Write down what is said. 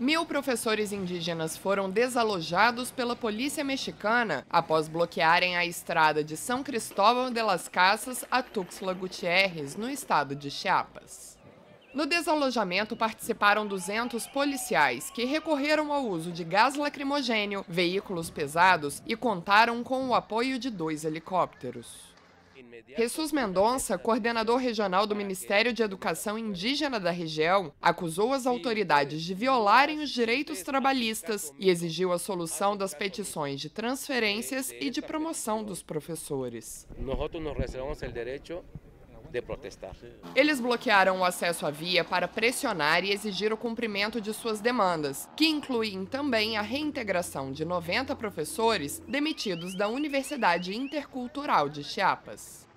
Mil professores indígenas foram desalojados pela polícia mexicana após bloquearem a estrada de São Cristóvão de las Casas a Tuxtla Gutierrez, no estado de Chiapas. No desalojamento participaram 200 policiais que recorreram ao uso de gás lacrimogênio, veículos pesados e contaram com o apoio de dois helicópteros. Jesus Mendonça, coordenador regional do Ministério de Educação Indígena da região, acusou as autoridades de violarem os direitos trabalhistas e exigiu a solução das petições de transferências e de promoção dos professores. Nós o direito de protestar. Eles bloquearam o acesso à via para pressionar e exigir o cumprimento de suas demandas, que incluem também a reintegração de 90 professores demitidos da Universidade Intercultural de Chiapas.